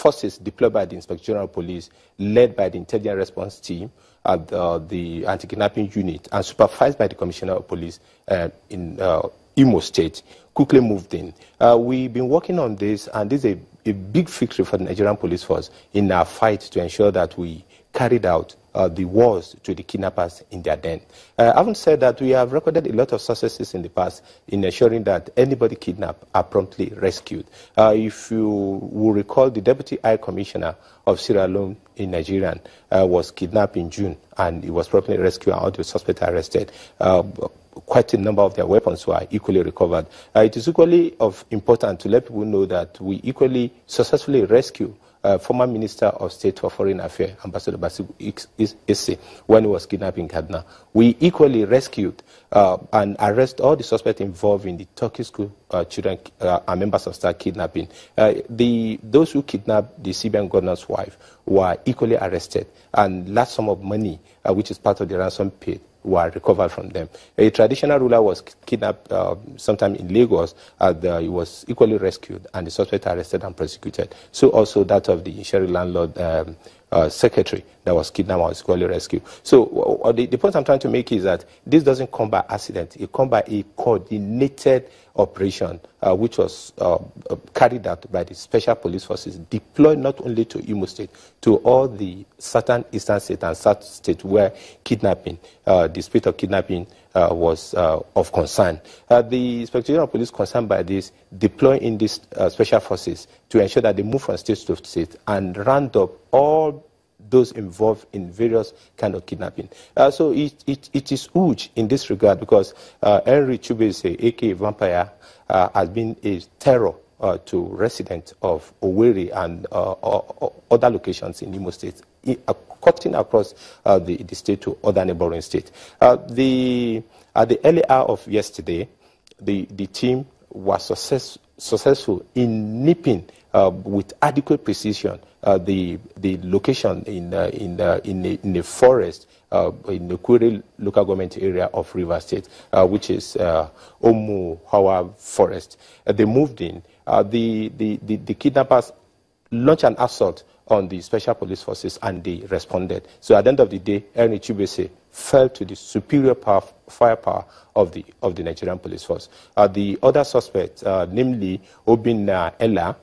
forces deployed by the Inspector General Police, led by the Intelligence Response Team, and uh, the Anti-Kidnapping Unit, and supervised by the Commissioner of Police uh, in uh, Imo State, quickly moved in. Uh, we've been working on this, and this is a a big victory for the Nigerian police force in our fight to ensure that we carried out uh, the wars to the kidnappers in their den. Uh, I haven't said that we have recorded a lot of successes in the past in ensuring that anybody kidnapped are promptly rescued. Uh, if you will recall, the Deputy High Commissioner of Sierra Leone in Nigeria uh, was kidnapped in June and he was promptly rescued and all the suspects arrested. Uh, quite a number of their weapons were equally recovered. Uh, it is equally of important to let people know that we equally successfully rescue uh, former Minister of State for Foreign Affairs, Ambassador Basil Issi, when he was kidnapped in Kaduna. We equally rescued uh, and arrested all the suspects involved in the Turkish school uh, children uh, and members of staff kidnapping. Uh, the, those who kidnapped the Syrian governor's wife were equally arrested, and large sum of money uh, which is part of the ransom paid, were recovered from them. A traditional ruler was kidnapped uh, sometime in Lagos. Uh, the, he was equally rescued, and the suspect arrested and prosecuted. So also that of the Sherry landlord um, uh, secretary that was kidnapped and was quickly rescued. So uh, the, the, point I'm trying to make is that this doesn't come by accident. It comes by a coordinated operation uh, which was uh, uh, carried out by the special police forces deployed not only to Imo State, to all the southern eastern state and south state where kidnapping, the spirit of kidnapping uh, was uh, of concern. Uh, the Inspector General of Police concerned by this deploying in these special forces to ensure that they move from state to state and round up all those involved in various kind of kidnapping. Uh, so it, it, it is huge in this regard because uh, Henry Chubese, aka Vampire, uh, has been a terror to residents of Owerri and other locations in Imo State uh, cutting across uh, the, the, state to other neighboring states. Uh, the, at the early hour of yesterday, the, the team was success, successful in nipping uh, with adequate precision uh, the, the location in, uh, in, in, the, in the forest in the Kuri local government area of River State, which is uh, Hawa Forest. they moved in. the, the, the, the kidnappers launched an assault on the special police forces and they responded. So at the end of the day, Ernie Chibese fell to the superior power, firepower of the, of the Nigerian police force. Uh, the other suspects, uh, namely Obinna Ella,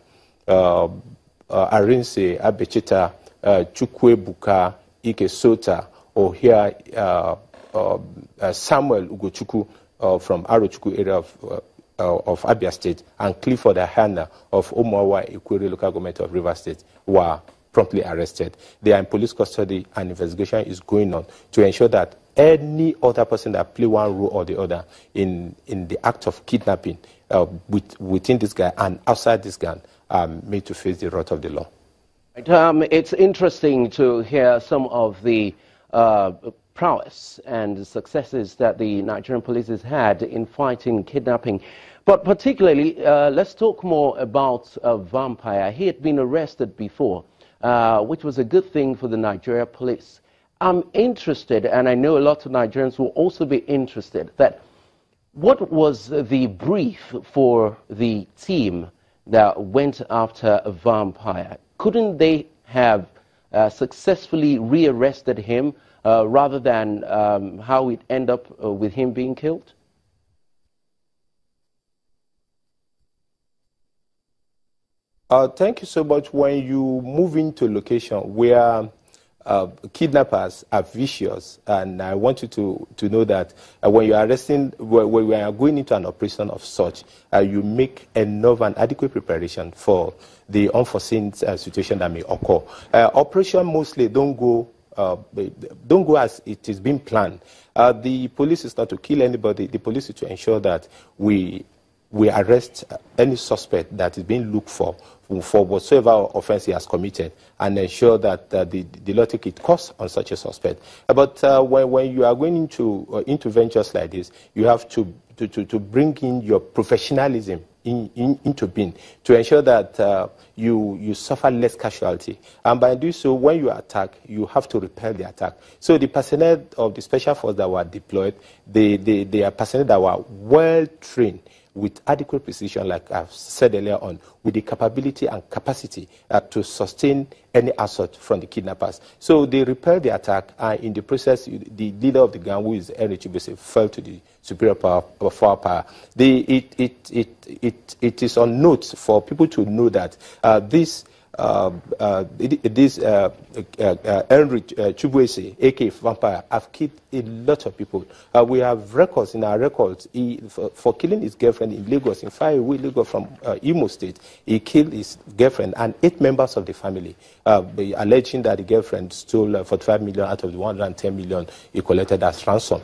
uh, uh, Arinse Abecheta, uh, Ike Ikesota, or here uh, uh, uh, Samuel Ugochuku uh, from Aruchuku area of uh, of Abia State and Clifford Ahana of Omawa Equiri local government of River State were promptly arrested. They are in police custody and investigation is going on to ensure that any other person that play one role or the other in, in the act of kidnapping uh, with, within this guy and outside this gun um, made to face the wrath of the law. Um, it's interesting to hear some of the uh, prowess and successes that the Nigerian police has had in fighting kidnapping. But particularly, uh, let's talk more about a vampire. He had been arrested before. Uh, which was a good thing for the Nigeria police. I'm interested, and I know a lot of Nigerians will also be interested, that what was the brief for the team that went after a vampire? Couldn't they have uh, successfully rearrested him uh, rather than um, how it ended up uh, with him being killed? Uh, thank you so much. When you move into location where uh, kidnappers are vicious, and I want you to, to know that uh, when you are arresting, when, we are going into an operation of such, uh, you make enough and adequate preparation for the unforeseen uh, situation that may occur. Uh, operation mostly don't go uh, don't go as it is being planned. Uh, the police is not to kill anybody. The police is to ensure that we we arrest any suspect that is being looked for for whatsoever offense he has committed and ensure that uh, the, the law take it costs on such a suspect. But uh, when, when you are going into, uh, into ventures like this, you have to, to, to, to bring in your professionalism in, in, into being to ensure that uh, you, you suffer less casualty. And by doing so, when you attack, you have to repel the attack. So the personnel of the special force that were deployed, they, they, they are personnel that were well trained with adequate precision, like I've said earlier on, with the capability and capacity uh, to sustain any assault from the kidnappers. So they repelled the attack, and in the process, the leader of the gang, who is Henry Chibese, fell to the superior power, uh, far power. The, it, it, it, it, it is on note for people to know that uh, this um, uh, this uh, uh, uh, Henry Chubwese, aka Vampire, have killed a lot of people. we have records in our records he, for, for, killing his girlfriend in Lagos, in far away Lagos from Imo State. He killed his girlfriend and eight members of the family, alleging that the girlfriend stole 45 million out of the 110 million he collected as ransom.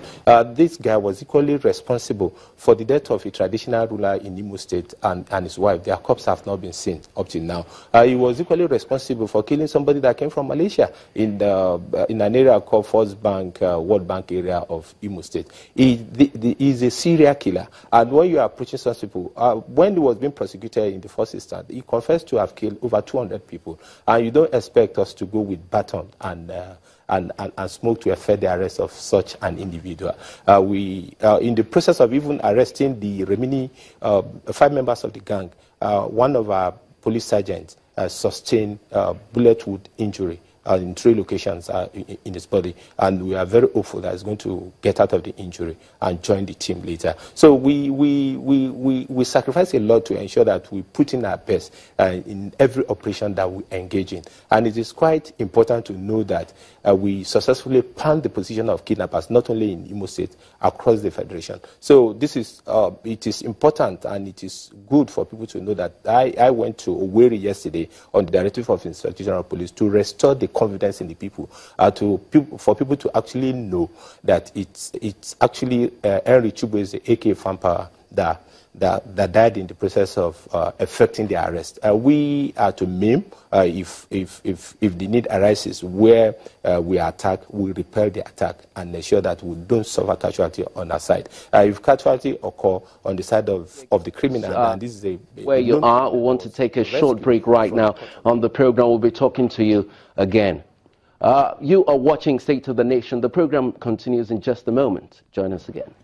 this guy was equally responsible for the death of a traditional ruler in Imo State and, and his wife. Their corpses have not been seen up till now. he was equally responsible for killing somebody that came from Malaysia in, the, uh, in an area called First Bank, uh, World Bank area of Imo State. He, the, the, he's a serial killer. And when you are approaching such people, uh, when he was being prosecuted in the first instance, he confessed to have killed over 200 people. And you don't expect us to go with baton and and, and, and, smoke to effect the arrest of such an individual. Uh, we, uh, in the process of even arresting the remaining uh, five members of the gang, one of our police sergeants uh, sustain uh, bullet wound injury in three locations uh, in his body. And we are very hopeful that he's going to get out of the injury and join the team later. So we, we, we, we, we sacrifice a lot to ensure that we put in our best uh, in every operation that we engage in. And it is quite important to know that uh, we successfully panned the position of kidnappers, not only in Imo State, across the Federation. So this is, it is important and it is good for people to know that I, I went to Oweri yesterday on the directive of Inspector General Police to restore the confidence in the people, uh, to for people to actually know that it's, it's actually uh, Henry Chubu's AK Fan power that, that, that died in the process of uh, effecting the arrest. Uh, we are to meme uh, if, if, if, if the need arises where uh, we attack, we repel the attack and ensure that we don't suffer casualty on our side. Uh, if casualty occur on the side of, of the criminal, this is a, a where you are, we want to take a short break right now. On the program, we'll be talking to you again. Uh, you are watching State of the Nation. The program continues in just a moment. Join us again.